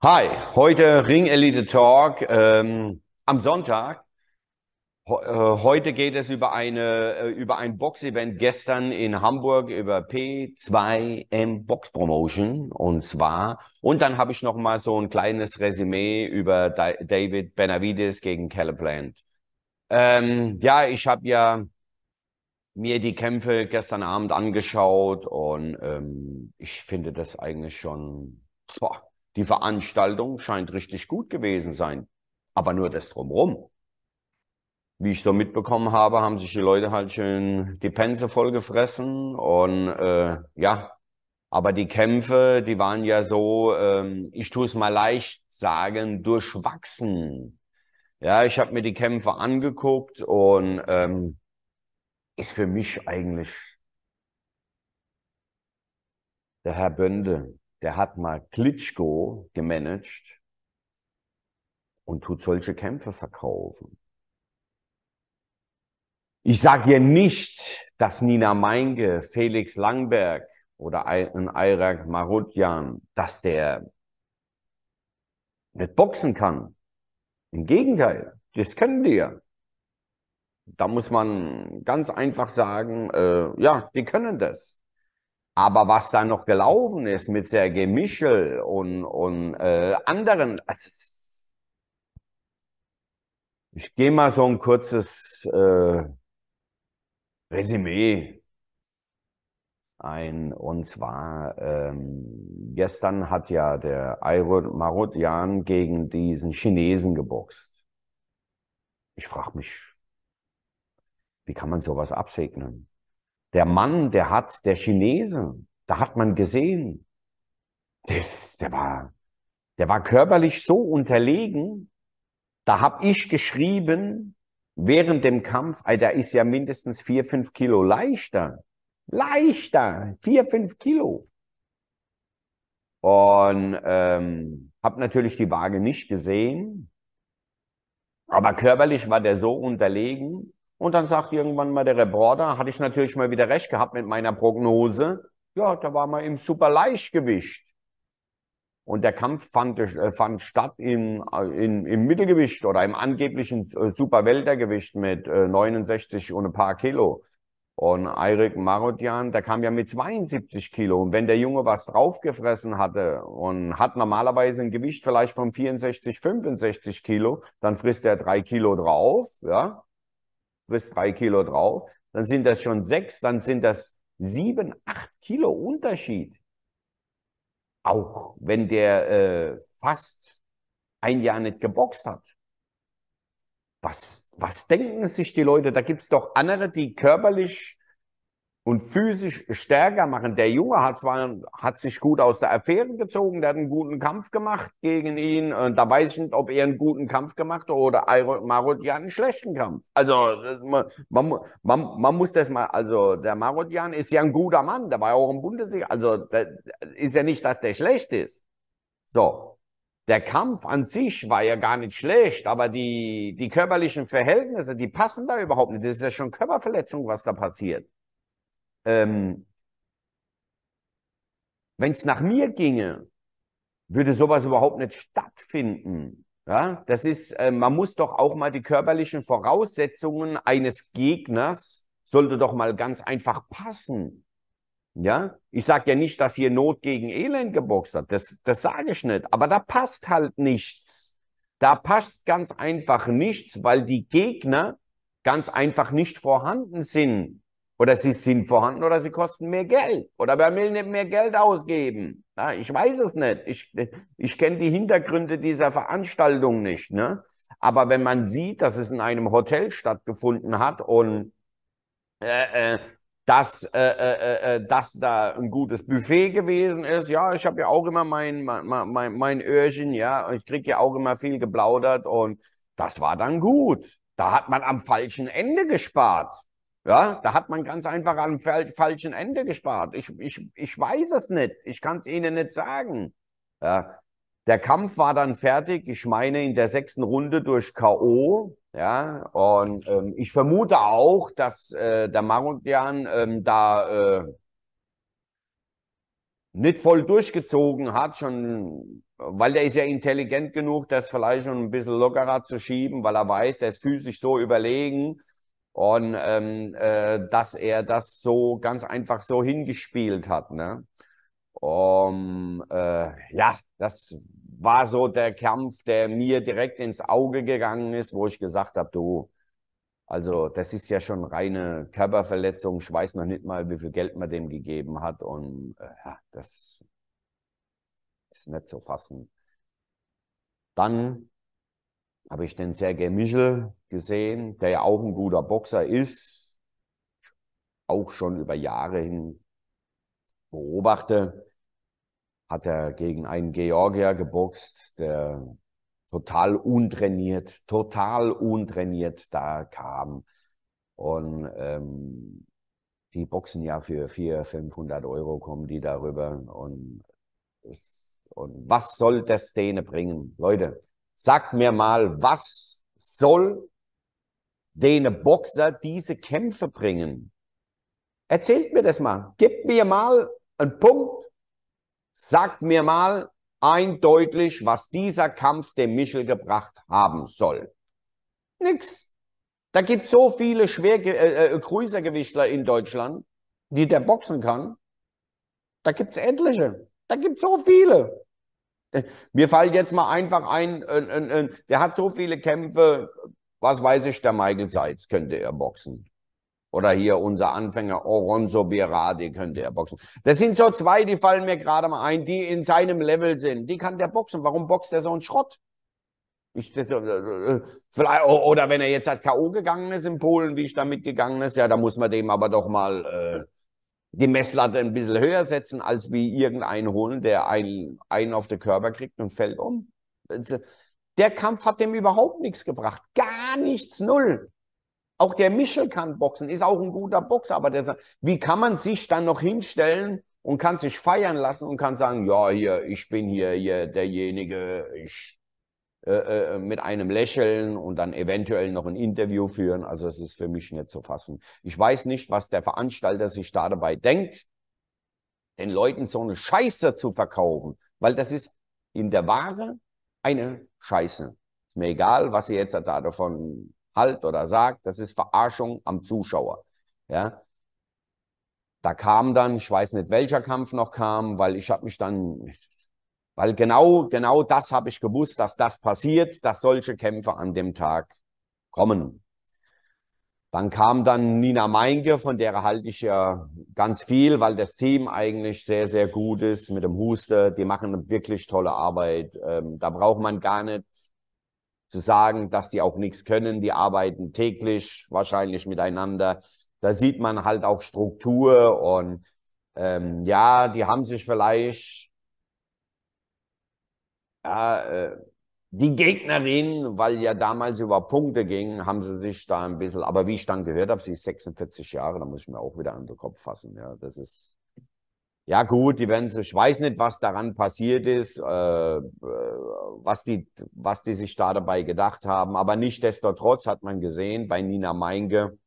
Hi, heute Ring Elite Talk ähm, am Sonntag. Ho äh, heute geht es über, eine, äh, über ein Boxevent gestern in Hamburg über P2M Box Promotion und zwar. Und dann habe ich noch mal so ein kleines Resümee über da David Benavides gegen Caliplant. Ähm, ja, ich habe ja mir die Kämpfe gestern Abend angeschaut und ähm, ich finde das eigentlich schon boah, die Veranstaltung scheint richtig gut gewesen sein, aber nur das drumherum. Wie ich so mitbekommen habe, haben sich die Leute halt schön die Penze vollgefressen und äh, ja, aber die Kämpfe, die waren ja so, ähm, ich tue es mal leicht sagen, durchwachsen. Ja, ich habe mir die Kämpfe angeguckt und ähm, ist für mich eigentlich der Herr Bönde der hat mal Klitschko gemanagt und tut solche Kämpfe verkaufen. Ich sage hier nicht, dass Nina Meinke, Felix Langberg oder ein Ayrak Marutjan, dass der nicht boxen kann. Im Gegenteil, das können die ja. Da muss man ganz einfach sagen, äh, ja, die können das. Aber was da noch gelaufen ist mit Sergei Michel und, und äh, anderen, also ich gehe mal so ein kurzes äh, Resümee ein. Und zwar, ähm, gestern hat ja der Ayrod Marodian gegen diesen Chinesen geboxt. Ich frage mich, wie kann man sowas absegnen? Der Mann, der hat, der Chinese, da hat man gesehen, das, der war, der war körperlich so unterlegen, da hab ich geschrieben, während dem Kampf, ey, der ist ja mindestens vier, fünf Kilo leichter. Leichter, vier, fünf Kilo. Und ähm, hab natürlich die Waage nicht gesehen, aber körperlich war der so unterlegen, und dann sagt irgendwann mal der Reporter, hatte ich natürlich mal wieder recht gehabt mit meiner Prognose. Ja, da war man im Superleichtgewicht. Und der Kampf fand, äh, fand statt im, äh, im, im Mittelgewicht oder im angeblichen äh, Superweltergewicht mit 69 und ein paar Kilo. Und Eirik Marodian, der kam ja mit 72 Kilo. Und wenn der Junge was draufgefressen hatte und hat normalerweise ein Gewicht vielleicht von 64, 65 Kilo, dann frisst er drei Kilo drauf, ja, frisst drei Kilo drauf, dann sind das schon sechs, dann sind das sieben, acht Kilo Unterschied. Auch wenn der äh, fast ein Jahr nicht geboxt hat. Was, was denken sich die Leute? Da gibt es doch andere, die körperlich und physisch stärker machen. Der Junge hat zwar hat sich gut aus der Affäre gezogen, der hat einen guten Kampf gemacht gegen ihn. Und da weiß ich nicht, ob er einen guten Kampf gemacht hat oder Marodian einen schlechten Kampf. Also man, man, man, man, muss das mal, also der Marodian ist ja ein guter Mann, der war ja auch im Bundesliga. Also ist ja nicht, dass der schlecht ist. So. Der Kampf an sich war ja gar nicht schlecht, aber die, die körperlichen Verhältnisse, die passen da überhaupt nicht. Das ist ja schon Körperverletzung, was da passiert ähm, wenn es nach mir ginge, würde sowas überhaupt nicht stattfinden. Ja, das ist, äh, man muss doch auch mal die körperlichen Voraussetzungen eines Gegners sollte doch mal ganz einfach passen. Ja, ich sage ja nicht, dass hier Not gegen Elend geboxt hat. Das, das sage ich nicht. Aber da passt halt nichts. Da passt ganz einfach nichts, weil die Gegner ganz einfach nicht vorhanden sind. Oder sie sind vorhanden oder sie kosten mehr Geld. Oder wer will nicht mehr Geld ausgeben. Ja, ich weiß es nicht. Ich, ich kenne die Hintergründe dieser Veranstaltung nicht. Ne? Aber wenn man sieht, dass es in einem Hotel stattgefunden hat und äh, äh, dass, äh, äh, äh, äh dass da ein gutes Buffet gewesen ist. Ja, ich habe ja auch immer mein, mein, mein, mein Öhrchen, ja, ich kriege ja auch immer viel geplaudert und das war dann gut. Da hat man am falschen Ende gespart. Ja, da hat man ganz einfach am falschen Ende gespart. Ich, ich, ich weiß es nicht. Ich kann es Ihnen nicht sagen. Ja, der Kampf war dann fertig, ich meine in der sechsten Runde durch K.O. Ja, und ähm, ich vermute auch, dass äh, der Marundian ähm, da äh, nicht voll durchgezogen hat, schon, weil der ist ja intelligent genug, das vielleicht schon ein bisschen lockerer zu schieben, weil er weiß, der ist physisch so überlegen und ähm, äh, dass er das so ganz einfach so hingespielt hat. Ne? Um, äh, ja, das war so der Kampf, der mir direkt ins Auge gegangen ist, wo ich gesagt habe, du, also das ist ja schon reine Körperverletzung. Ich weiß noch nicht mal, wie viel Geld man dem gegeben hat. Und äh, das ist nicht zu fassen. Dann habe ich den Sergei Michel gesehen, der ja auch ein guter Boxer ist, auch schon über Jahre hin beobachte, hat er gegen einen Georgier geboxt, der total untrainiert, total untrainiert da kam. Und ähm, die boxen ja für 400, 500 Euro, kommen die darüber. Und, und was soll das denen bringen? Leute, Sagt mir mal, was soll den Boxer diese Kämpfe bringen? Erzählt mir das mal. Gebt mir mal einen Punkt. Sagt mir mal eindeutig, was dieser Kampf dem Michel gebracht haben soll. Nix. Da gibt es so viele Schwerge äh, äh, Cruisergewichtler in Deutschland, die der boxen kann. Da gibt es etliche. Da gibt es so viele. Mir fällt jetzt mal einfach ein, äh, äh, der hat so viele Kämpfe, was weiß ich, der Michael Seitz könnte er boxen. Oder hier unser Anfänger Oronzo Biradi könnte er boxen. Das sind so zwei, die fallen mir gerade mal ein, die in seinem Level sind. Die kann der boxen. Warum boxt er so einen Schrott? Ich, das, äh, äh, vielleicht, oder wenn er jetzt halt K.O. gegangen ist in Polen, wie ich damit gegangen ist, ja, da muss man dem aber doch mal äh, die Messlatte ein bisschen höher setzen, als wie irgendeinen holen, der einen, einen auf den Körper kriegt und fällt um. Also, der Kampf hat dem überhaupt nichts gebracht. Gar nichts, null. Auch der Michel kann boxen, ist auch ein guter Boxer, aber der, wie kann man sich dann noch hinstellen und kann sich feiern lassen und kann sagen, ja, hier, ich bin hier, hier derjenige, ich äh, äh, mit einem Lächeln und dann eventuell noch ein Interview führen. Also das ist für mich nicht zu fassen. Ich weiß nicht, was der Veranstalter sich da dabei denkt, den Leuten so eine Scheiße zu verkaufen, weil das ist in der Ware eine Scheiße. Ist mir egal, was ihr jetzt da davon halt oder sagt, das ist Verarschung am Zuschauer. Ja, da kam dann, ich weiß nicht, welcher Kampf noch kam, weil ich habe mich dann, weil genau, genau das habe ich gewusst, dass das passiert, dass solche Kämpfe an dem Tag kommen. Dann kam dann Nina Meinke, von der halte ich ja ganz viel, weil das Team eigentlich sehr, sehr gut ist mit dem Huster. Die machen wirklich tolle Arbeit. Ähm, da braucht man gar nicht zu sagen, dass die auch nichts können. Die arbeiten täglich wahrscheinlich miteinander. Da sieht man halt auch Struktur und ähm, ja, die haben sich vielleicht ja, äh, die Gegnerin, weil ja damals über Punkte ging, haben sie sich da ein bisschen, aber wie ich dann gehört habe, sie ist 46 Jahre, da muss ich mir auch wieder an den Kopf fassen. Ja, das ist, ja gut, die werden, ich weiß nicht, was daran passiert ist, äh, äh, was, die, was die sich da dabei gedacht haben, aber nichtdestotrotz hat man gesehen, bei Nina Meinke,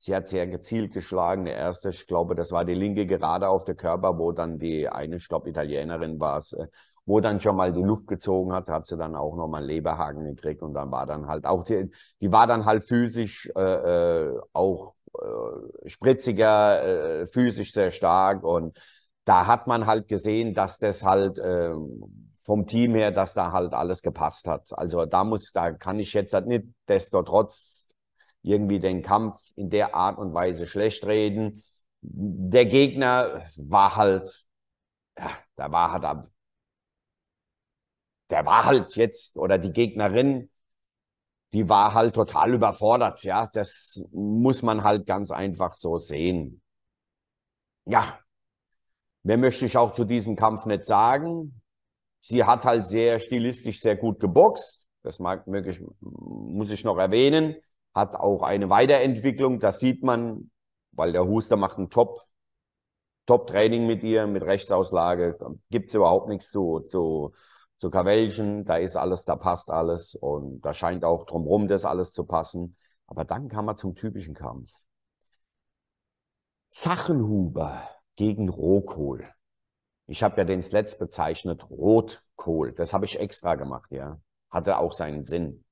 sie hat sehr gezielt geschlagen, der erste, ich glaube, das war die linke Gerade auf der Körper, wo dann die eine, ich glaube, Italienerin war es, äh, wo dann schon mal die Luft gezogen hat, hat sie dann auch nochmal einen Leberhaken gekriegt und dann war dann halt auch die, die war dann halt physisch äh, äh, auch äh, spritziger, äh, physisch sehr stark und da hat man halt gesehen, dass das halt äh, vom Team her, dass da halt alles gepasst hat. Also da muss, da kann ich jetzt halt nicht desto trotz irgendwie den Kampf in der Art und Weise schlecht reden. Der Gegner war halt, ja, da war halt der war halt jetzt oder die Gegnerin, die war halt total überfordert. Ja, das muss man halt ganz einfach so sehen. Ja, mehr möchte ich auch zu diesem Kampf nicht sagen. Sie hat halt sehr stilistisch sehr gut geboxt. Das mag, möglich, muss ich noch erwähnen. Hat auch eine Weiterentwicklung. Das sieht man, weil der Huster macht ein Top Top-Training mit ihr, mit Rechtsauslage, gibt es überhaupt nichts zu, zu, zu Kavelchen, da ist alles, da passt alles und da scheint auch drumherum das alles zu passen. Aber dann kam er zum typischen Kampf. Zachenhuber gegen Rohkohl. Ich habe ja den Slats bezeichnet Rotkohl. Das habe ich extra gemacht, ja. Hatte auch seinen Sinn.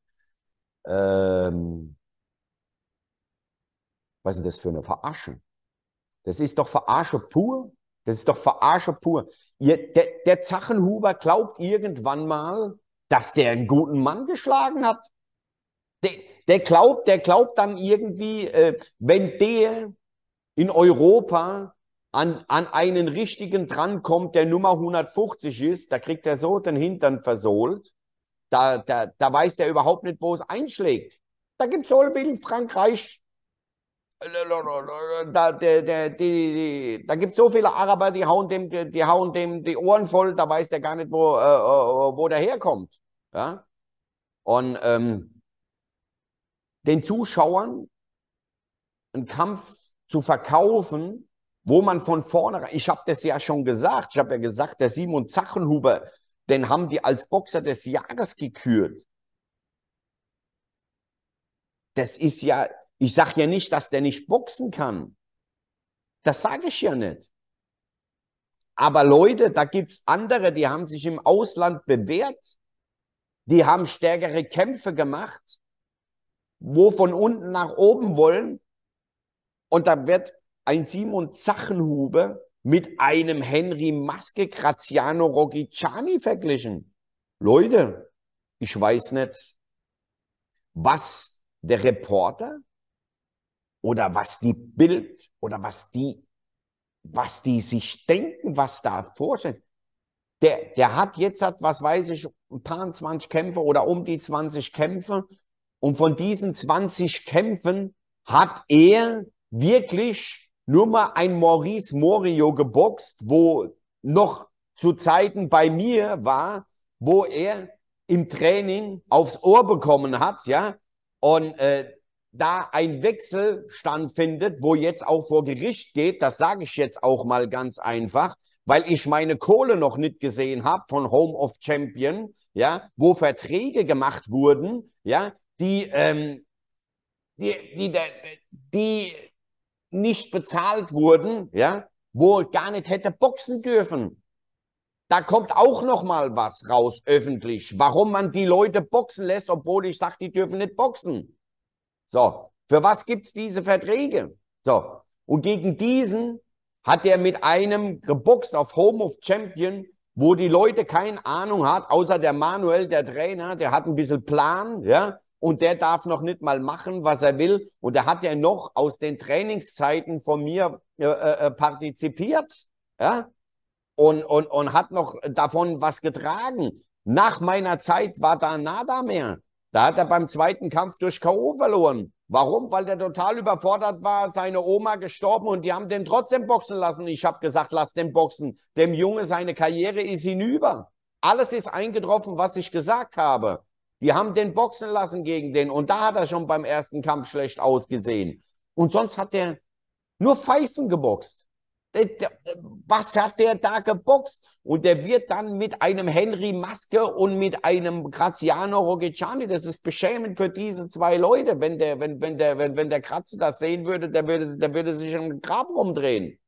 Ähm, was ist das für eine Verarsche? Das ist doch Verarsche pur. Das ist doch Verarsche pur. Ihr, der, der Zachenhuber glaubt irgendwann mal, dass der einen guten Mann geschlagen hat. Der, der glaubt, der glaubt dann irgendwie, äh, wenn der in Europa an, an einen richtigen drankommt, der Nummer 150 ist, da kriegt er so den Hintern versohlt. Da, da, da weiß der überhaupt nicht, wo es einschlägt. Da gibt es in Frankreich, äh, da, der, der, da gibt es so viele Araber, die hauen dem, die, die hauen dem die Ohren voll, da weiß der gar nicht, wo, äh, äh wo der herkommt. Ja? Und ähm, den Zuschauern einen Kampf zu verkaufen, wo man von vornherein, ich habe das ja schon gesagt, ich habe ja gesagt, der Simon Zachenhuber, den haben die als Boxer des Jahres gekürt. Das ist ja, ich sage ja nicht, dass der nicht boxen kann. Das sage ich ja nicht. Aber Leute, da gibt es andere, die haben sich im Ausland bewährt. Die haben stärkere Kämpfe gemacht, wo von unten nach oben wollen. Und da wird ein Simon Zachenhuber mit einem Henry Maske Graziano Rogicciani verglichen. Leute, ich weiß nicht, was der Reporter oder was die Bild oder was die, was die sich denken, was da vorsteht. Der, der hat jetzt hat, was weiß ich, ein paar 20 Kämpfe oder um die 20 Kämpfe. Und von diesen 20 Kämpfen hat er wirklich nur mal ein Maurice Morio geboxt, wo noch zu Zeiten bei mir war, wo er im Training aufs Ohr bekommen hat, ja. Und äh, da ein Wechsel stattfindet, wo jetzt auch vor Gericht geht, das sage ich jetzt auch mal ganz einfach, weil ich meine Kohle noch nicht gesehen habe von Home of Champion, ja, wo Verträge gemacht wurden, ja, die, ähm, die, die, die nicht bezahlt wurden, ja, wo gar nicht hätte boxen dürfen. Da kommt auch noch mal was raus öffentlich, warum man die Leute boxen lässt, obwohl ich sage, die dürfen nicht boxen. So, für was gibt's diese Verträge? So, und gegen diesen hat er mit einem geboxt auf Home of Champion, wo die Leute keine Ahnung hat, außer der Manuel, der Trainer, der hat ein bisschen Plan, ja, und der darf noch nicht mal machen, was er will. Und da hat er noch aus den Trainingszeiten von mir äh, äh, äh partizipiert, ja, und, und, und hat noch davon was getragen. Nach meiner Zeit war da nada mehr. Da hat er beim zweiten Kampf durch K.O. verloren. Warum? Weil der total überfordert war, seine Oma gestorben und die haben den trotzdem boxen lassen. Ich habe gesagt, lass den boxen. Dem Junge, seine Karriere ist hinüber. Alles ist eingetroffen, was ich gesagt habe. Die haben den boxen lassen gegen den und da hat er schon beim ersten Kampf schlecht ausgesehen. Und sonst hat er nur Pfeifen geboxt. Äh, äh, was hat der da geboxt? Und der wird dann mit einem Henry Maske und mit einem Graziano Rogiciani, das ist beschämend für diese zwei Leute. Wenn der, wenn, wenn der, wenn, wenn der Kratze das sehen würde, der würde, der würde sich im Grab rumdrehen.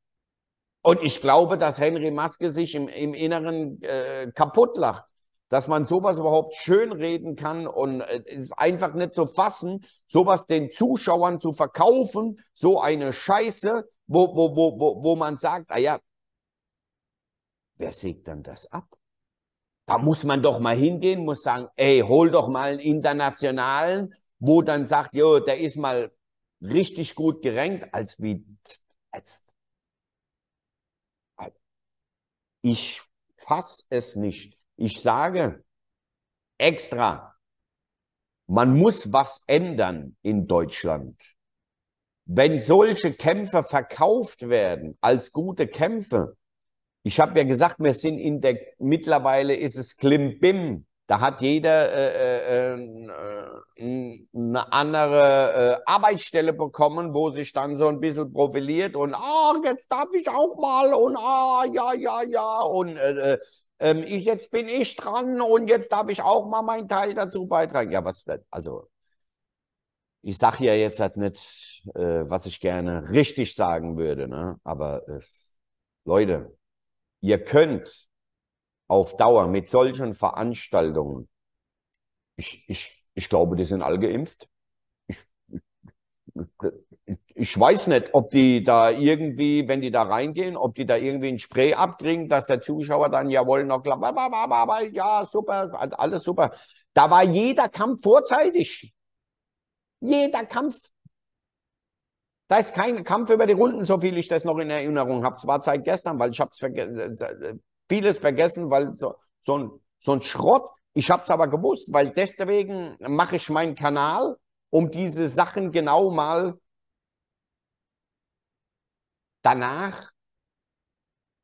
Und ich glaube, dass Henry Maske sich im, im Inneren äh, kaputt lacht dass man sowas überhaupt schön reden kann und äh, es ist einfach nicht zu fassen, sowas den Zuschauern zu verkaufen, so eine Scheiße, wo, wo, wo, wo, wo man sagt, ah ja, wer sägt dann das ab? Da muss man doch mal hingehen, muss sagen, ey, hol doch mal einen internationalen, wo dann sagt, jo, der ist mal richtig gut gerankt, als wie jetzt. Ich fass es nicht. Ich sage extra, man muss was ändern in Deutschland. Wenn solche Kämpfe verkauft werden als gute Kämpfe, ich habe ja gesagt, wir sind in der, mittlerweile ist es Klimbim. Da hat jeder äh, äh, ähm, äh, eine andere äh, Arbeitsstelle bekommen, wo sich dann so ein bisschen profiliert und, ah, jetzt darf ich auch mal und, ah, ja, ja, ja und, äh, äh ähm, ich, jetzt bin ich dran und jetzt darf ich auch mal meinen Teil dazu beitragen. Ja, was, also, ich sage ja jetzt halt nicht, äh, was ich gerne richtig sagen würde, ne? aber äh, Leute, ihr könnt auf Dauer mit solchen Veranstaltungen, ich, ich, ich glaube, die sind alle geimpft. Ich, ich, ich weiß nicht, ob die da irgendwie, wenn die da reingehen, ob die da irgendwie ein Spray abdringen, dass der Zuschauer dann, jawohl, noch klappt, ja, super, alles super. Da war jeder Kampf vorzeitig. Jeder Kampf. Da ist kein Kampf über die Runden, so viel ich das noch in Erinnerung habe. Es war seit gestern, weil ich verge äh, äh, vieles vergessen, weil so, so, ein, so ein Schrott. Ich habe es aber gewusst, weil deswegen mache ich meinen Kanal, um diese Sachen genau mal danach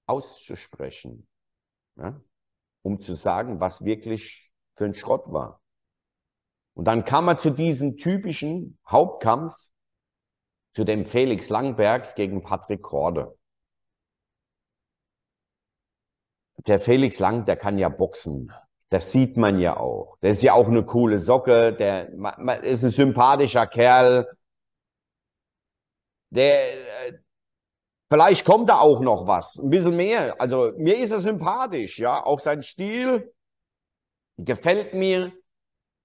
auszusprechen, ja? um zu sagen, was wirklich für ein Schrott war. Und dann kam er zu diesem typischen Hauptkampf, zu dem Felix Langberg gegen Patrick Korde. Der Felix Lang, der kann ja boxen. Das sieht man ja auch. Der ist ja auch eine coole Socke. Der ist ein sympathischer Kerl. Der, äh, vielleicht kommt da auch noch was. Ein bisschen mehr. Also, mir ist er sympathisch, ja. Auch sein Stil gefällt mir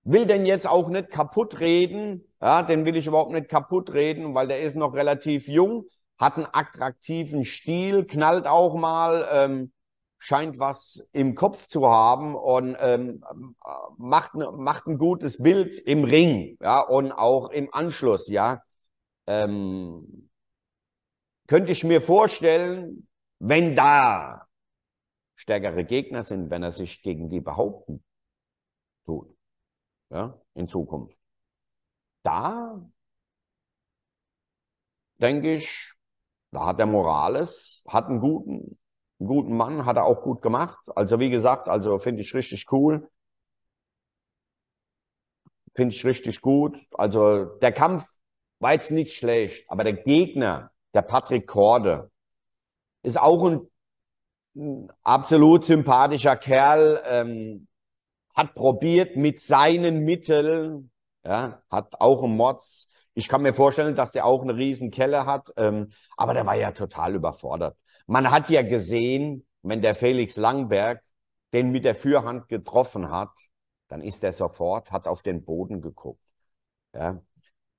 will denn jetzt auch nicht kaputt reden. Ja, den will ich überhaupt nicht kaputt reden, weil der ist noch relativ jung, hat einen attraktiven Stil, knallt auch mal, ähm, scheint was im Kopf zu haben und ähm, macht, ne, macht ein gutes Bild im Ring, ja, und auch im Anschluss, ja. Ähm, könnte ich mir vorstellen, wenn da stärkere Gegner sind, wenn er sich gegen die behaupten tut ja, in Zukunft. Da denke ich, da hat der Morales, hat einen guten, einen guten Mann, hat er auch gut gemacht. Also wie gesagt, also finde ich richtig cool. Finde ich richtig gut. Also der Kampf war jetzt nicht schlecht, aber der Gegner, der Patrick Korde, ist auch ein, ein absolut sympathischer Kerl. Ähm, hat probiert mit seinen Mitteln, ja, hat auch einen Mods. Ich kann mir vorstellen, dass der auch eine riesen Kelle hat, ähm, aber der war ja total überfordert. Man hat ja gesehen, wenn der Felix Langberg den mit der Fürhand getroffen hat, dann ist er sofort, hat auf den Boden geguckt. Ja.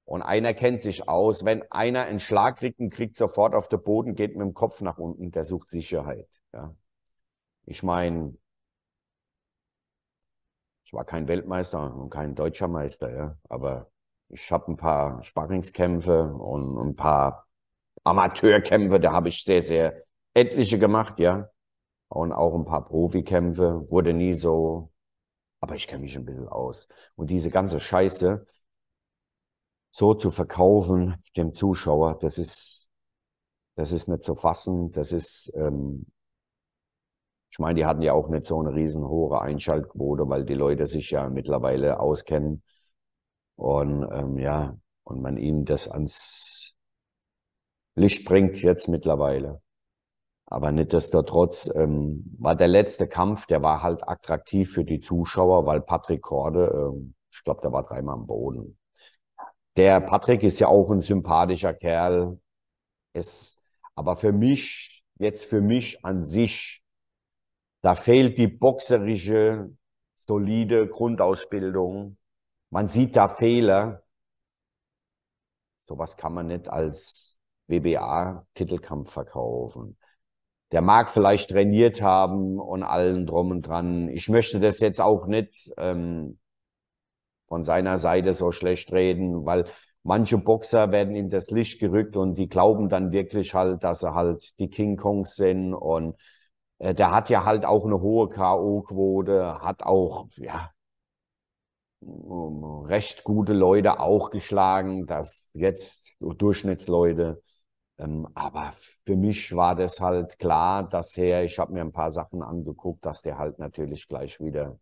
Und einer kennt sich aus. Wenn einer einen Schlag kriegt und kriegt sofort auf den Boden, geht mit dem Kopf nach unten, der sucht Sicherheit. Ja. Ich meine, ich war kein Weltmeister und kein deutscher Meister, ja, aber ich habe ein paar Sparringskämpfe und ein paar Amateurkämpfe, da habe ich sehr, sehr etliche gemacht, ja. Und auch ein paar Profikämpfe, wurde nie so, aber ich kenne mich ein bisschen aus. Und diese ganze Scheiße so zu verkaufen dem Zuschauer, das ist, das ist nicht zu fassen, das ist, ähm, ich meine, die hatten ja auch nicht so eine riesen hohe Einschaltquote, weil die Leute sich ja mittlerweile auskennen. Und ähm, ja, und man ihnen das ans Licht bringt jetzt mittlerweile. Aber nichtsdestotrotz ähm, war der letzte Kampf, der war halt attraktiv für die Zuschauer, weil Patrick Korde, äh, ich glaube, der war dreimal am Boden. Der Patrick ist ja auch ein sympathischer Kerl. Ist, aber für mich, jetzt für mich an sich, da fehlt die boxerische, solide Grundausbildung. Man sieht da Fehler. Sowas kann man nicht als WBA-Titelkampf verkaufen. Der mag vielleicht trainiert haben und allen drum und dran. Ich möchte das jetzt auch nicht ähm, von seiner Seite so schlecht reden, weil manche Boxer werden in das Licht gerückt und die glauben dann wirklich halt, dass sie halt die King Kongs sind und äh, der hat ja halt auch eine hohe K.O.-Quote, hat auch, ja, ähm, recht gute Leute auch geschlagen, da jetzt Durchschnittsleute. Ähm, aber für mich war das halt klar, dass er, ich habe mir ein paar Sachen angeguckt, dass der halt natürlich gleich wieder,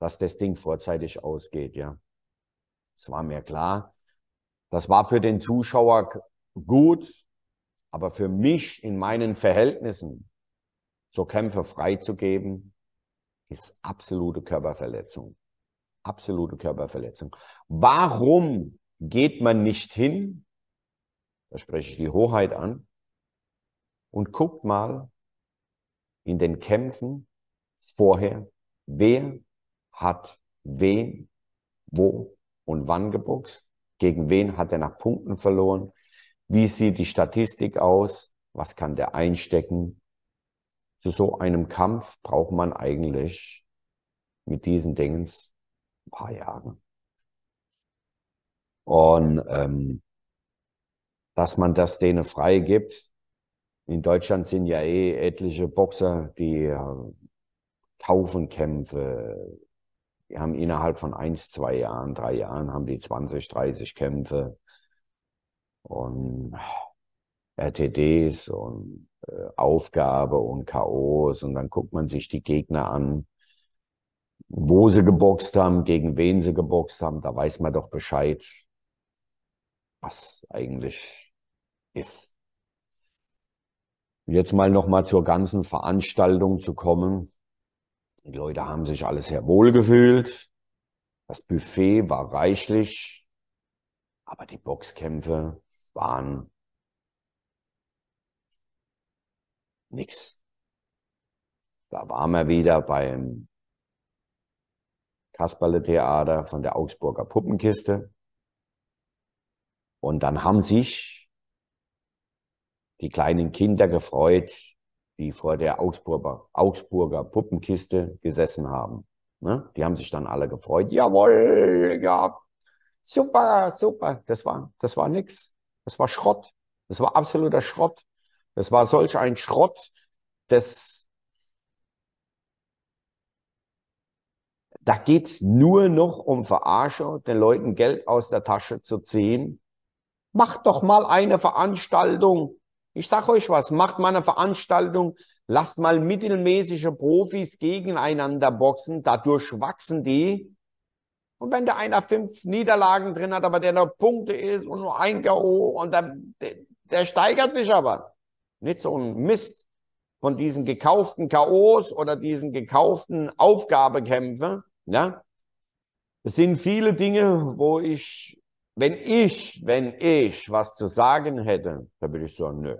dass das Ding vorzeitig ausgeht, ja. Das war mir klar. Das war für den Zuschauer gut, aber für mich in meinen Verhältnissen so Kämpfe freizugeben, ist absolute Körperverletzung. Absolute Körperverletzung. Warum geht man nicht hin, da spreche ich die Hoheit an, und guckt mal in den Kämpfen vorher, wer hat wen, wo und wann geboxt, gegen wen hat er nach Punkten verloren, wie sieht die Statistik aus, was kann der einstecken, zu so einem Kampf braucht man eigentlich mit diesen Dings ein paar Jahre. Und ähm, dass man das denen freigibt, in Deutschland sind ja eh etliche Boxer, die kaufen äh, Kämpfe. Die haben innerhalb von eins, zwei Jahren, drei Jahren haben die 20, 30 Kämpfe und RTDs und äh, Aufgabe und Chaos und dann guckt man sich die Gegner an, wo sie geboxt haben, gegen wen sie geboxt haben, da weiß man doch Bescheid, was eigentlich ist. Jetzt mal nochmal zur ganzen Veranstaltung zu kommen. Die Leute haben sich alles sehr wohl gefühlt. Das Buffet war reichlich, aber die Boxkämpfe waren Nix. Da waren wir wieder beim Kasperle-Theater von der Augsburger Puppenkiste. Und dann haben sich die kleinen Kinder gefreut, die vor der Augsburger, Augsburger Puppenkiste gesessen haben. Ne? Die haben sich dann alle gefreut. Jawohl, ja, super, super. Das war, das war nix. Das war Schrott. Das war absoluter Schrott. Es war solch ein Schrott, dass da geht es nur noch um Verarsche, den Leuten Geld aus der Tasche zu ziehen. Macht doch mal eine Veranstaltung. Ich sage euch was, macht mal eine Veranstaltung, lasst mal mittelmäßige Profis gegeneinander boxen, dadurch wachsen die. Und wenn da einer fünf Niederlagen drin hat, aber der noch Punkte ist und nur ein K.O. und der, der, der steigert sich aber. Nicht so ein Mist von diesen gekauften K.O.s oder diesen gekauften Aufgabekämpfe. Ja? Ne? Es sind viele Dinge, wo ich, wenn ich, wenn ich was zu sagen hätte, da würde ich sagen, nö.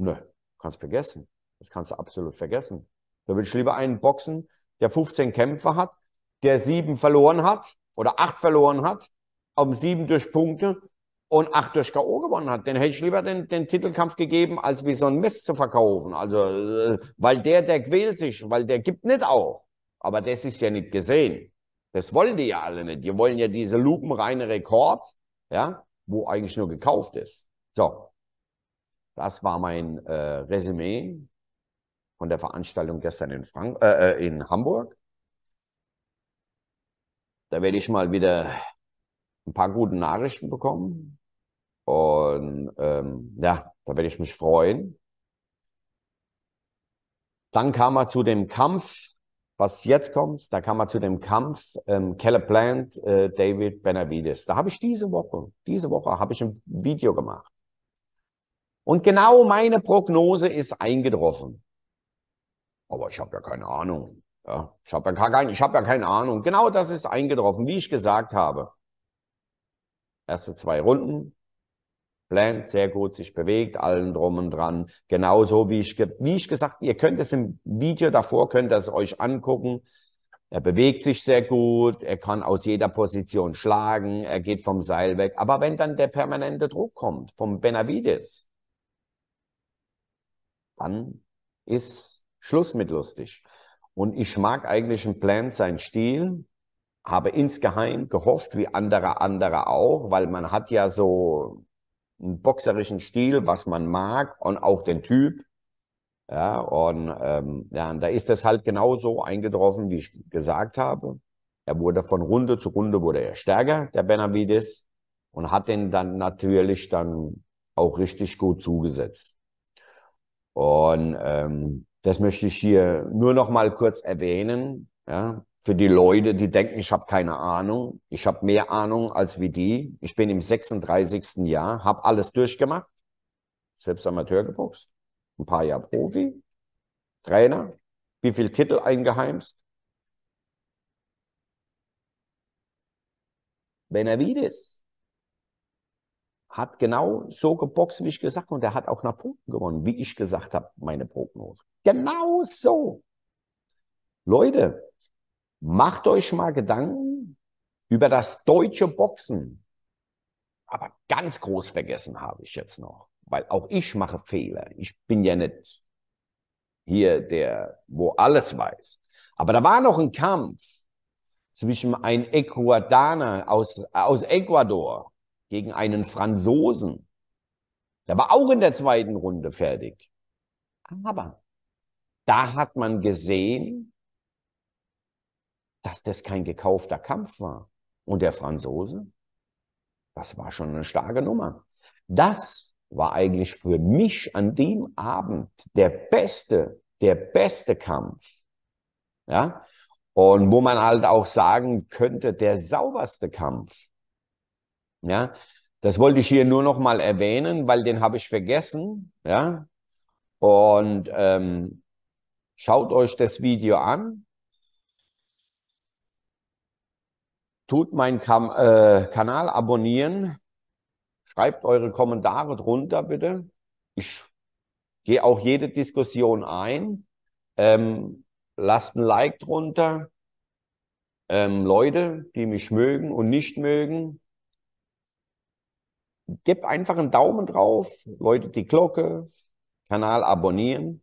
Nö, kannst vergessen. Das kannst du absolut vergessen. Da würde ich lieber einen boxen, der 15 Kämpfe hat, der sieben verloren hat oder acht verloren hat, um sieben durch Punkte, und acht durch K.O. gewonnen hat, dann hätte ich lieber den, den Titelkampf gegeben, als wie so ein Mist zu verkaufen. Also, äh, weil der, der quält sich, weil der gibt nicht auf. Aber das ist ja nicht gesehen. Das wollen die ja alle nicht. Die wollen ja diese lupenreine Rekord, ja, wo eigentlich nur gekauft ist. So. Das war mein äh, Resümee von der Veranstaltung gestern in, Frank äh, äh in Hamburg. Da werde ich mal wieder ein paar gute Nachrichten bekommen. Und ähm, ja, da werde ich mich freuen. Dann kam er zu dem Kampf, was jetzt kommt. Da kam er zu dem Kampf ähm, Caleb Plant, äh, David Benavides. Da habe ich diese Woche, diese Woche habe ich ein Video gemacht. Und genau meine Prognose ist eingetroffen. Aber ich habe ja keine Ahnung. Ja, ich habe ja, hab ja keine Ahnung. Genau das ist eingetroffen, wie ich gesagt habe. Erste zwei Runden. Plant sehr gut sich bewegt, allen drum und dran. Genauso wie ich, wie ich gesagt, ihr könnt es im Video davor, könnt ihr es euch angucken. Er bewegt sich sehr gut, er kann aus jeder Position schlagen, er geht vom Seil weg. Aber wenn dann der permanente Druck kommt vom Benavides, dann ist Schluss mit lustig. Und ich mag eigentlich einen Plant, seinen Stil, habe insgeheim gehofft, wie andere andere auch, weil man hat ja so einen boxerischen Stil, was man mag und auch den Typ. Ja, und ähm, ja, da ist es halt genauso eingetroffen, wie ich gesagt habe. Er wurde von Runde zu Runde wurde er stärker, der Benavides, und hat den dann natürlich dann auch richtig gut zugesetzt. Und ähm, das möchte ich hier nur noch mal kurz erwähnen, ja, für die Leute, die denken, ich habe keine Ahnung. Ich habe mehr Ahnung als wie die. Ich bin im 36. Jahr, habe alles durchgemacht. Selbst Amateur geboxt, ein paar Jahre Profi, Trainer, wie viel Titel eingeheimst. Benavides hat genau so geboxt, wie ich gesagt habe, und er hat auch nach Punkten gewonnen, wie ich gesagt habe, meine Prognose. Genau so. Leute, Macht euch mal Gedanken über das deutsche Boxen. Aber ganz groß vergessen habe ich jetzt noch, weil auch ich mache Fehler. Ich bin ja nicht hier der, wo alles weiß. Aber da war noch ein Kampf zwischen einem Ecuadaner aus, aus Ecuador gegen einen Franzosen. Der war auch in der zweiten Runde fertig. Aber da hat man gesehen, dass das kein gekaufter Kampf war. Und der Franzose, das war schon eine starke Nummer. Das war eigentlich für mich an dem Abend der beste, der beste Kampf. Ja? Und wo man halt auch sagen könnte, der sauberste Kampf. Ja? Das wollte ich hier nur noch mal erwähnen, weil den habe ich vergessen. Ja? Und ähm, schaut euch das Video an. Tut meinen Kam äh, Kanal abonnieren. Schreibt eure Kommentare drunter, bitte. Ich gehe auch jede Diskussion ein. Ähm, lasst ein Like drunter. Ähm, Leute, die mich mögen und nicht mögen, gebt einfach einen Daumen drauf. Leute, die Glocke, Kanal abonnieren.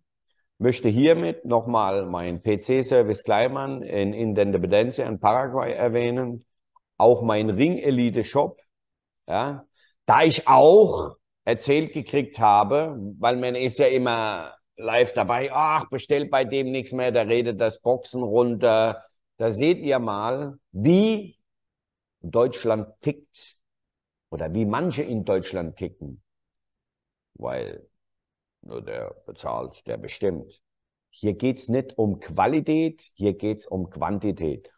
Möchte hiermit nochmal meinen PC-Service Kleimann in Independencia in Paraguay erwähnen auch mein Ring Elite Shop, ja, da ich auch erzählt gekriegt habe, weil man ist ja immer live dabei, ach, bestellt bei dem nichts mehr, der redet das Boxen runter. Da seht ihr mal, wie Deutschland tickt oder wie manche in Deutschland ticken. Weil nur der bezahlt, der bestimmt. Hier geht's nicht um Qualität, hier geht's um Quantität.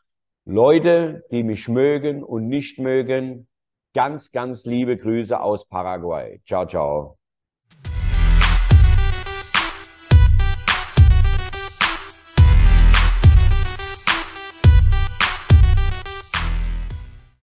Leute, die mich mögen und nicht mögen, ganz, ganz liebe Grüße aus Paraguay. Ciao, ciao.